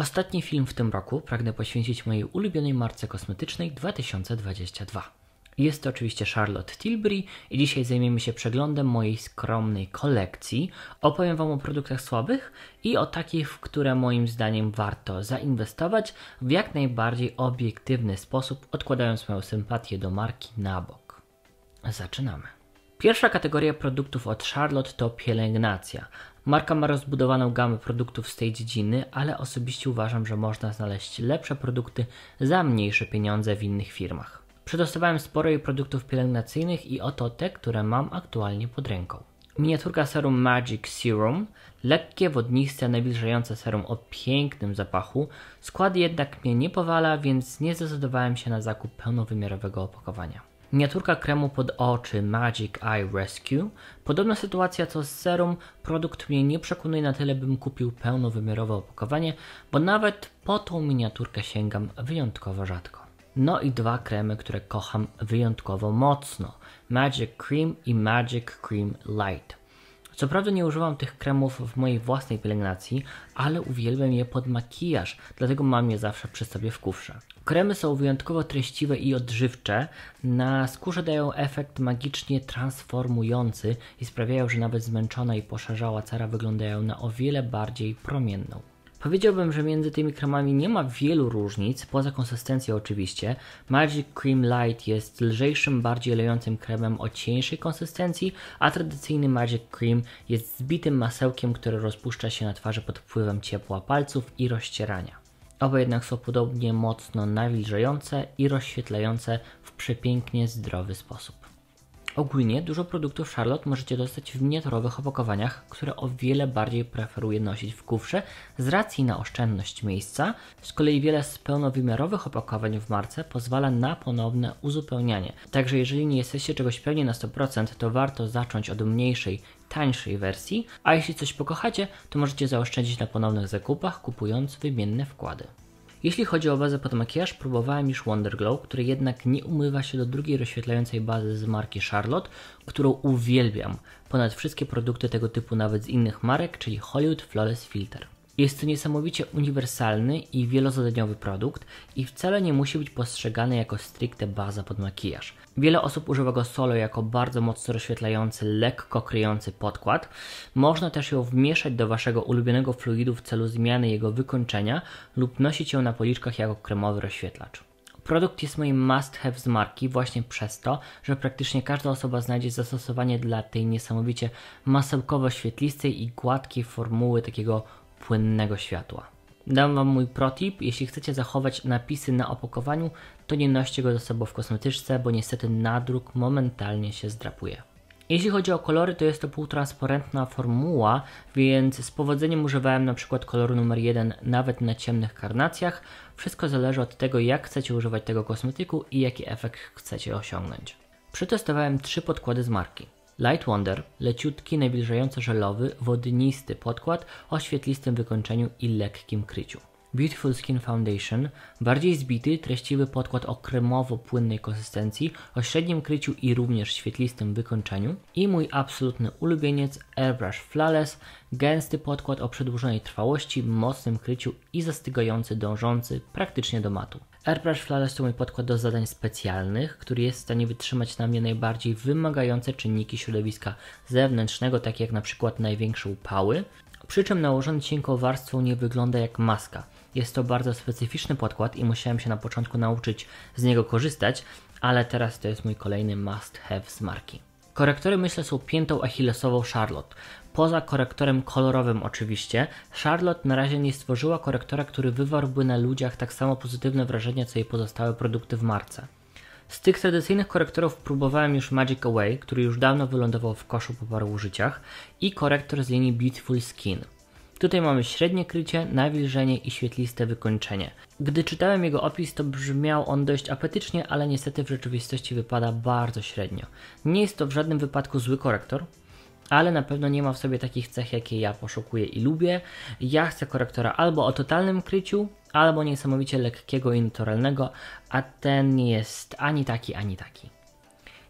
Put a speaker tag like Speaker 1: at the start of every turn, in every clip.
Speaker 1: Ostatni film w tym roku pragnę poświęcić mojej ulubionej marce kosmetycznej 2022. Jest to oczywiście Charlotte Tilbury i dzisiaj zajmiemy się przeglądem mojej skromnej kolekcji. Opowiem Wam o produktach słabych i o takich, w które moim zdaniem warto zainwestować w jak najbardziej obiektywny sposób, odkładając moją sympatię do marki na bok. Zaczynamy. Pierwsza kategoria produktów od Charlotte to pielęgnacja, Marka ma rozbudowaną gamę produktów z tej dziedziny, ale osobiście uważam, że można znaleźć lepsze produkty za mniejsze pieniądze w innych firmach. Przedostawałem sporo jej produktów pielęgnacyjnych i oto te, które mam aktualnie pod ręką. Miniaturka serum Magic Serum, lekkie, wodniste, nawilżające serum o pięknym zapachu. Skład jednak mnie nie powala, więc nie zdecydowałem się na zakup pełnowymiarowego opakowania. Miniaturka kremu pod oczy Magic Eye Rescue. Podobna sytuacja co z serum, produkt mnie nie przekonuje na tyle, bym kupił pełnowymiarowe opakowanie, bo nawet po tą miniaturkę sięgam wyjątkowo rzadko. No i dwa kremy, które kocham wyjątkowo mocno. Magic Cream i Magic Cream Light. Co prawda nie używam tych kremów w mojej własnej pielęgnacji, ale uwielbiam je pod makijaż, dlatego mam je zawsze przy sobie w kufrze. Kremy są wyjątkowo treściwe i odżywcze, na skórze dają efekt magicznie transformujący i sprawiają, że nawet zmęczona i poszarzała cara wyglądają na o wiele bardziej promienną. Powiedziałbym, że między tymi kremami nie ma wielu różnic, poza konsystencją oczywiście. Magic Cream Light jest lżejszym, bardziej lejącym kremem o cieńszej konsystencji, a tradycyjny Magic Cream jest zbitym masełkiem, które rozpuszcza się na twarzy pod wpływem ciepła palców i rozcierania. Oba jednak są podobnie mocno nawilżające i rozświetlające w przepięknie zdrowy sposób. Ogólnie dużo produktów Charlotte możecie dostać w miniaturowych opakowaniach, które o wiele bardziej preferuję nosić w kufrze z racji na oszczędność miejsca. Z kolei wiele z pełnowymiarowych opakowań w marce pozwala na ponowne uzupełnianie. Także jeżeli nie jesteście czegoś pewni na 100%, to warto zacząć od mniejszej, tańszej wersji, a jeśli coś pokochacie, to możecie zaoszczędzić na ponownych zakupach, kupując wymienne wkłady. Jeśli chodzi o bazę pod makijaż, próbowałem już Wonder Glow, który jednak nie umywa się do drugiej rozświetlającej bazy z marki Charlotte, którą uwielbiam ponad wszystkie produkty tego typu nawet z innych marek, czyli Hollywood Flawless Filter. Jest to niesamowicie uniwersalny i wielozadaniowy produkt i wcale nie musi być postrzegany jako stricte baza pod makijaż. Wiele osób używa go solo jako bardzo mocno rozświetlający, lekko kryjący podkład. Można też ją wmieszać do Waszego ulubionego fluidu w celu zmiany jego wykończenia lub nosić ją na policzkach jako kremowy rozświetlacz. Produkt jest moim must have z marki właśnie przez to, że praktycznie każda osoba znajdzie zastosowanie dla tej niesamowicie masełkowo-świetlistej i gładkiej formuły takiego płynnego światła. Dam Wam mój protip, jeśli chcecie zachować napisy na opakowaniu, to nie noście go ze sobą w kosmetyczce, bo niestety nadruk momentalnie się zdrapuje. Jeśli chodzi o kolory, to jest to półtransparentna formuła, więc z powodzeniem używałem na przykład koloru numer 1 nawet na ciemnych karnacjach. Wszystko zależy od tego, jak chcecie używać tego kosmetyku i jaki efekt chcecie osiągnąć. Przetestowałem trzy podkłady z marki. Light Wonder, leciutki, nawilżająco żelowy, wodnisty podkład o świetlistym wykończeniu i lekkim kryciu. Beautiful Skin Foundation, bardziej zbity, treściwy podkład o kremowo-płynnej konsystencji, o średnim kryciu i również świetlistym wykończeniu. I mój absolutny ulubieniec Airbrush Flawless, gęsty podkład o przedłużonej trwałości, mocnym kryciu i zastygający, dążący praktycznie do matu. Airbrush Flawless to mój podkład do zadań specjalnych, który jest w stanie wytrzymać na mnie najbardziej wymagające czynniki środowiska zewnętrznego, takie jak na przykład największe upały, przy czym nałożony cienką warstwą nie wygląda jak maska. Jest to bardzo specyficzny podkład i musiałem się na początku nauczyć z niego korzystać, ale teraz to jest mój kolejny must have z marki. Korektory myślę są piętą achillesową Charlotte. Poza korektorem kolorowym oczywiście, Charlotte na razie nie stworzyła korektora, który wywarłby na ludziach tak samo pozytywne wrażenie, co jej pozostałe produkty w marce. Z tych tradycyjnych korektorów próbowałem już Magic Away, który już dawno wylądował w koszu po paru użyciach, i korektor z linii Beautiful Skin. Tutaj mamy średnie krycie, nawilżenie i świetliste wykończenie. Gdy czytałem jego opis, to brzmiał on dość apetycznie, ale niestety w rzeczywistości wypada bardzo średnio. Nie jest to w żadnym wypadku zły korektor, ale na pewno nie ma w sobie takich cech, jakie ja poszukuję i lubię. Ja chcę korektora albo o totalnym kryciu, albo niesamowicie lekkiego i naturalnego, a ten nie jest ani taki, ani taki.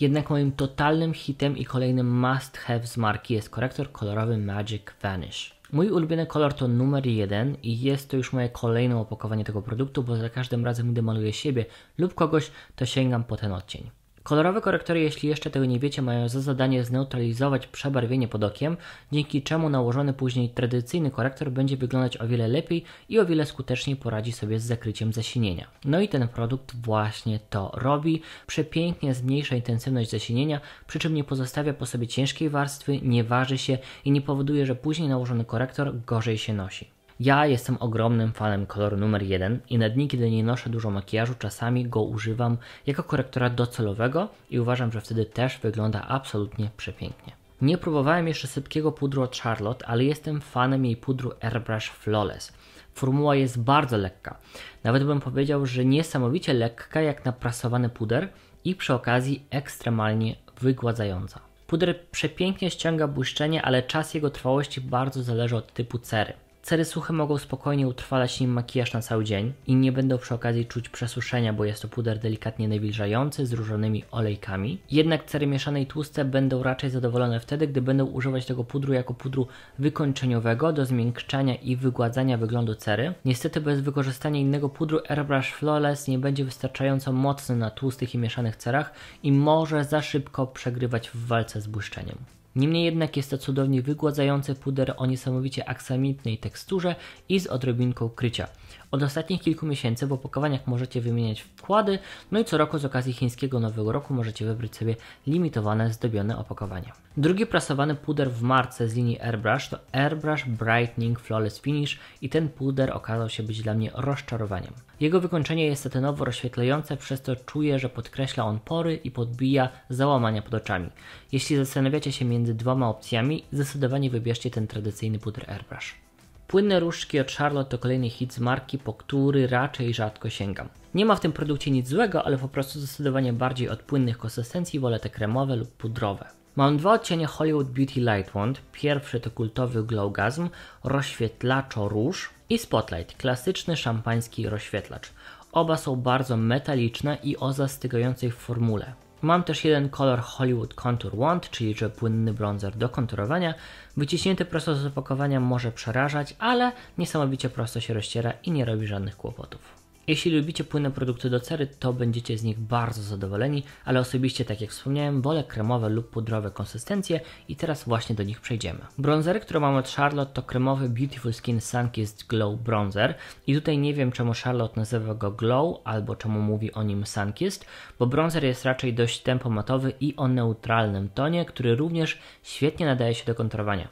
Speaker 1: Jednak moim totalnym hitem i kolejnym must have z marki jest korektor kolorowy Magic Vanish. Mój ulubiony kolor to numer 1 i jest to już moje kolejne opakowanie tego produktu, bo za każdym razem, gdy maluję siebie lub kogoś, to sięgam po ten odcień. Kolorowe korektory, jeśli jeszcze tego nie wiecie, mają za zadanie zneutralizować przebarwienie pod okiem, dzięki czemu nałożony później tradycyjny korektor będzie wyglądać o wiele lepiej i o wiele skuteczniej poradzi sobie z zakryciem zasinienia. No i ten produkt właśnie to robi. Przepięknie zmniejsza intensywność zasinienia, przy czym nie pozostawia po sobie ciężkiej warstwy, nie waży się i nie powoduje, że później nałożony korektor gorzej się nosi. Ja jestem ogromnym fanem koloru numer jeden i na dni, kiedy nie noszę dużo makijażu, czasami go używam jako korektora docelowego i uważam, że wtedy też wygląda absolutnie przepięknie. Nie próbowałem jeszcze sypkiego pudru od Charlotte, ale jestem fanem jej pudru Airbrush Flawless. Formuła jest bardzo lekka. Nawet bym powiedział, że niesamowicie lekka jak naprasowany puder i przy okazji ekstremalnie wygładzająca. Puder przepięknie ściąga błyszczenie, ale czas jego trwałości bardzo zależy od typu cery. Cery suche mogą spokojnie utrwalać nim makijaż na cały dzień i nie będą przy okazji czuć przesuszenia, bo jest to puder delikatnie nawilżający z różonymi olejkami. Jednak cery mieszane i tłuste będą raczej zadowolone wtedy, gdy będą używać tego pudru jako pudru wykończeniowego do zmiękczania i wygładzania wyglądu cery. Niestety bez wykorzystania innego pudru Airbrush Flawless nie będzie wystarczająco mocny na tłustych i mieszanych cerach i może za szybko przegrywać w walce z błyszczeniem. Niemniej jednak jest to cudownie wygładzające puder o niesamowicie aksamitnej teksturze i z odrobinką krycia. Od ostatnich kilku miesięcy w opakowaniach możecie wymieniać wkłady, no i co roku z okazji chińskiego Nowego Roku możecie wybrać sobie limitowane, zdobione opakowanie. Drugi prasowany puder w marce z linii Airbrush to Airbrush Brightening Flawless Finish i ten puder okazał się być dla mnie rozczarowaniem. Jego wykończenie jest satynowo rozświetlające, przez co czuję, że podkreśla on pory i podbija załamania pod oczami. Jeśli zastanawiacie się między dwoma opcjami, zdecydowanie wybierzcie ten tradycyjny puder Airbrush. Płynne różdżki od Charlotte to kolejny hit z marki, po który raczej rzadko sięgam. Nie ma w tym produkcie nic złego, ale po prostu zdecydowanie bardziej od płynnych konsystencji wolę te kremowe lub pudrowe. Mam dwa odcienie Hollywood Beauty Light Wand. Pierwszy to kultowy Glowgasm, rozświetlaczo róż i Spotlight, klasyczny szampański rozświetlacz. Oba są bardzo metaliczne i o zastygającej formule. Mam też jeden kolor Hollywood Contour Wand, czyli że płynny bronzer do konturowania. Wyciśnięty prosto z opakowania może przerażać, ale niesamowicie prosto się rozciera i nie robi żadnych kłopotów. Jeśli lubicie płynne produkty do cery, to będziecie z nich bardzo zadowoleni, ale osobiście, tak jak wspomniałem, wolę kremowe lub pudrowe konsystencje i teraz właśnie do nich przejdziemy. Bronzery, które mamy od Charlotte to kremowy Beautiful Skin Sunkist Glow Bronzer i tutaj nie wiem czemu Charlotte nazywa go Glow albo czemu mówi o nim Sunkist, bo bronzer jest raczej dość tempomatowy i o neutralnym tonie, który również świetnie nadaje się do kontrowania.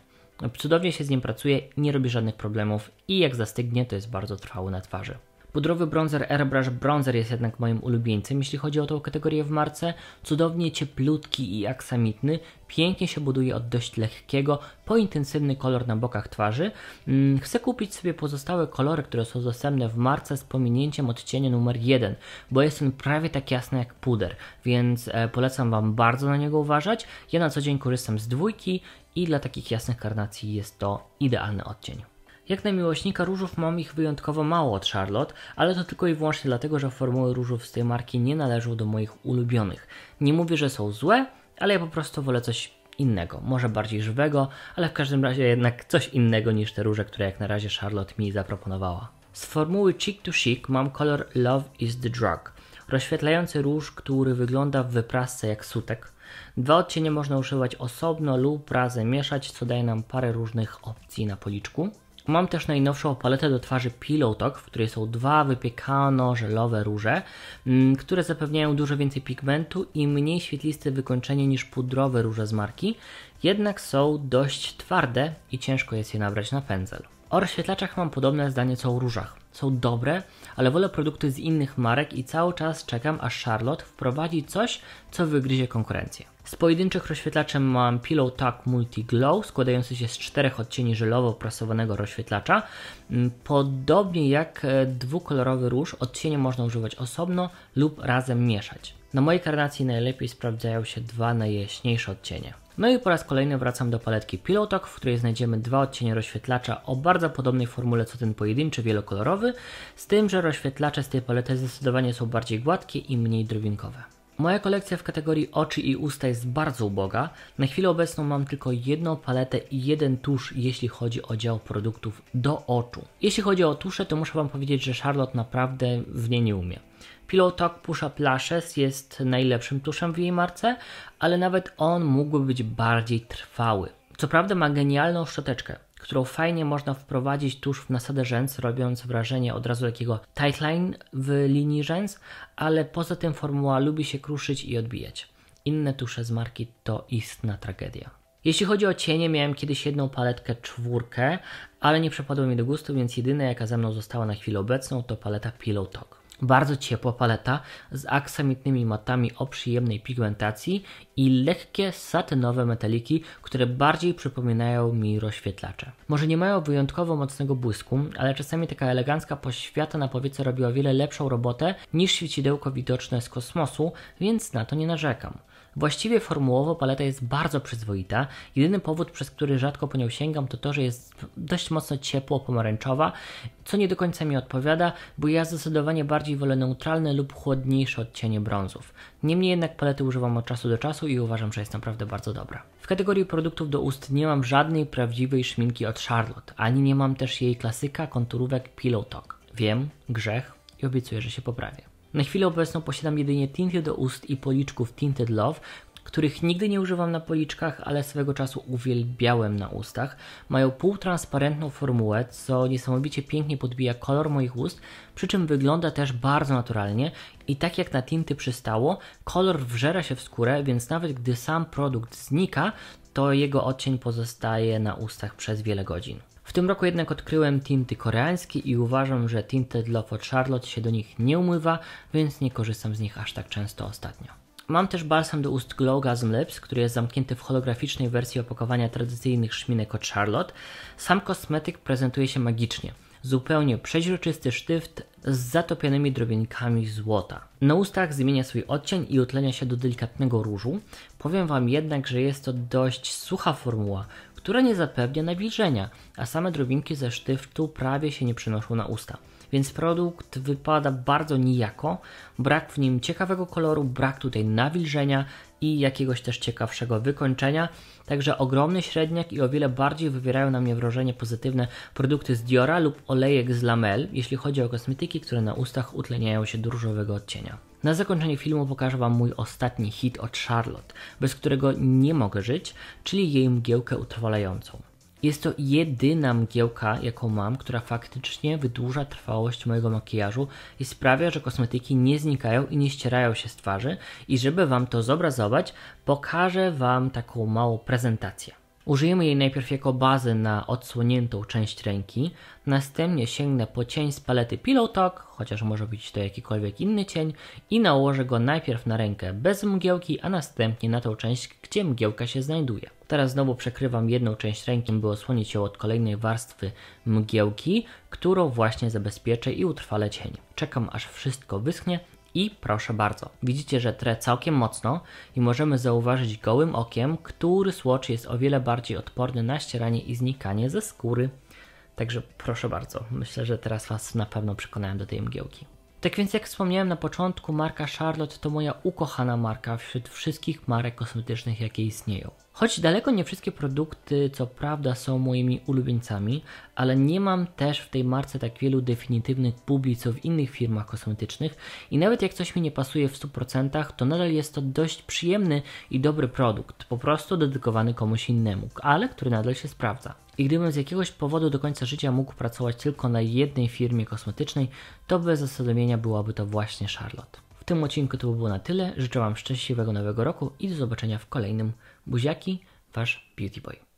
Speaker 1: Cudownie się z nim pracuje, nie robi żadnych problemów i jak zastygnie, to jest bardzo trwały na twarzy. Pudrowy bronzer Airbrush Bronzer jest jednak moim ulubieńcem, jeśli chodzi o tą kategorię w marce. Cudownie cieplutki i aksamitny, pięknie się buduje od dość lekkiego po intensywny kolor na bokach twarzy. Hmm, chcę kupić sobie pozostałe kolory, które są dostępne w marce z pominięciem odcienia numer 1, bo jest on prawie tak jasny jak puder, więc e, polecam Wam bardzo na niego uważać. Ja na co dzień korzystam z dwójki i dla takich jasnych karnacji jest to idealny odcień. Jak na miłośnika różów mam ich wyjątkowo mało od Charlotte, ale to tylko i wyłącznie dlatego, że formuły różów z tej marki nie należą do moich ulubionych. Nie mówię, że są złe, ale ja po prostu wolę coś innego, może bardziej żywego, ale w każdym razie jednak coś innego niż te róże, które jak na razie Charlotte mi zaproponowała. Z formuły Cheek to Chic mam kolor Love is the Drug, rozświetlający róż, który wygląda w wyprasce jak sutek. Dwa odcienie można używać osobno lub razem mieszać, co daje nam parę różnych opcji na policzku. Mam też najnowszą paletę do twarzy Pillow Talk, w której są dwa wypiekano-żelowe róże, mm, które zapewniają dużo więcej pigmentu i mniej świetliste wykończenie niż pudrowe róże z marki, jednak są dość twarde i ciężko jest je nabrać na pędzel. O rozświetlaczach mam podobne zdanie co o różach. Są dobre, ale wolę produkty z innych marek i cały czas czekam, aż Charlotte wprowadzi coś, co wygryzie konkurencję. Z pojedynczych rozświetlaczem mam Pillow Talk Multi Glow, składający się z czterech odcieni żelowo-prasowanego rozświetlacza. Mm, Podobnie jak e, dwukolorowy róż, odcienie można używać osobno lub razem mieszać. Na mojej karnacji najlepiej sprawdzają się dwa najjaśniejsze odcienie. No i po raz kolejny wracam do paletki Pillow Talk, w której znajdziemy dwa odcienie rozświetlacza o bardzo podobnej formule co ten pojedynczy wielokolorowy, z tym, że rozświetlacze z tej palety zdecydowanie są bardziej gładkie i mniej drobinkowe. Moja kolekcja w kategorii oczy i usta jest bardzo uboga. Na chwilę obecną mam tylko jedną paletę i jeden tusz, jeśli chodzi o dział produktów do oczu. Jeśli chodzi o tusze, to muszę Wam powiedzieć, że Charlotte naprawdę w niej nie umie. Pillow Talk Pusha Plashes jest najlepszym tuszem w jej marce, ale nawet on mógłby być bardziej trwały. Co prawda ma genialną szczoteczkę, którą fajnie można wprowadzić tuż w nasadę rzęs, robiąc wrażenie od razu takiego tightline w linii rzęs, ale poza tym formuła lubi się kruszyć i odbijać. Inne tusze z marki to istna tragedia. Jeśli chodzi o cienie, miałem kiedyś jedną paletkę czwórkę, ale nie przepadło mi do gustu, więc jedyna jaka ze mną została na chwilę obecną to paleta Pillow Talk. Bardzo ciepła paleta z aksamitnymi matami o przyjemnej pigmentacji i lekkie satynowe metaliki, które bardziej przypominają mi rozświetlacze. Może nie mają wyjątkowo mocnego błysku, ale czasami taka elegancka poświata na powiece robi o wiele lepszą robotę niż świecidełko widoczne z kosmosu, więc na to nie narzekam. Właściwie formułowo paleta jest bardzo przyzwoita. Jedyny powód, przez który rzadko po nią sięgam, to to, że jest dość mocno ciepło pomarańczowa, co nie do końca mi odpowiada, bo ja zdecydowanie bardziej wolę neutralne lub chłodniejsze odcienie brązów. Niemniej jednak palety używam od czasu do czasu i uważam, że jest naprawdę bardzo dobra. W kategorii produktów do ust nie mam żadnej prawdziwej szminki od Charlotte, ani nie mam też jej klasyka konturówek Pillow Talk. Wiem, grzech i obiecuję, że się poprawię. Na chwilę obecną posiadam jedynie tinty do ust i policzków Tinted Love, których nigdy nie używam na policzkach, ale swego czasu uwielbiałem na ustach. Mają półtransparentną formułę, co niesamowicie pięknie podbija kolor moich ust, przy czym wygląda też bardzo naturalnie i tak jak na tinty przystało, kolor wżera się w skórę, więc nawet gdy sam produkt znika, to jego odcień pozostaje na ustach przez wiele godzin. W tym roku jednak odkryłem tinty koreańskie i uważam, że tinted Love od Charlotte się do nich nie umywa, więc nie korzystam z nich aż tak często ostatnio. Mam też balsam do ust Glow Lips, który jest zamknięty w holograficznej wersji opakowania tradycyjnych szminek od Charlotte. Sam kosmetyk prezentuje się magicznie zupełnie przeźroczysty sztyft z zatopionymi drobienkami złota. Na ustach zmienia swój odcień i utlenia się do delikatnego różu. Powiem Wam jednak, że jest to dość sucha formuła, które nie zapewnia nawilżenia, a same drobinki ze sztyftu prawie się nie przynoszą na usta. Więc produkt wypada bardzo nijako, brak w nim ciekawego koloru, brak tutaj nawilżenia i jakiegoś też ciekawszego wykończenia. Także ogromny średniak i o wiele bardziej wywierają na mnie wrażenie pozytywne produkty z Diora lub olejek z Lamel, jeśli chodzi o kosmetyki, które na ustach utleniają się różowego odcienia. Na zakończenie filmu pokażę Wam mój ostatni hit od Charlotte, bez którego nie mogę żyć, czyli jej mgiełkę utrwalającą. Jest to jedyna mgiełka, jaką mam, która faktycznie wydłuża trwałość mojego makijażu i sprawia, że kosmetyki nie znikają i nie ścierają się z twarzy. I żeby Wam to zobrazować, pokażę Wam taką małą prezentację. Użyjemy jej najpierw jako bazy na odsłoniętą część ręki, następnie sięgnę po cień z palety Pillow Talk, chociaż może być to jakikolwiek inny cień, i nałożę go najpierw na rękę bez mgiełki, a następnie na tą część, gdzie mgiełka się znajduje. Teraz znowu przekrywam jedną część ręki, by osłonić ją od kolejnej warstwy mgiełki, którą właśnie zabezpieczę i utrwalę cień. Czekam aż wszystko wyschnie, i proszę bardzo, widzicie, że tre całkiem mocno i możemy zauważyć gołym okiem, który słocz jest o wiele bardziej odporny na ścieranie i znikanie ze skóry. Także proszę bardzo, myślę, że teraz Was na pewno przekonałem do tej mgiełki. Tak więc jak wspomniałem na początku, marka Charlotte to moja ukochana marka wśród wszystkich marek kosmetycznych jakie istnieją. Choć daleko nie wszystkie produkty co prawda są moimi ulubieńcami, ale nie mam też w tej marce tak wielu definitywnych bubli co w innych firmach kosmetycznych i nawet jak coś mi nie pasuje w 100% to nadal jest to dość przyjemny i dobry produkt, po prostu dedykowany komuś innemu, ale który nadal się sprawdza i gdybym z jakiegoś powodu do końca życia mógł pracować tylko na jednej firmie kosmetycznej, to bez zastanowienia byłaby to właśnie Charlotte. W tym odcinku to by było na tyle. Życzę Wam szczęśliwego nowego roku i do zobaczenia w kolejnym. Buziaki, Wasz Beauty Boy.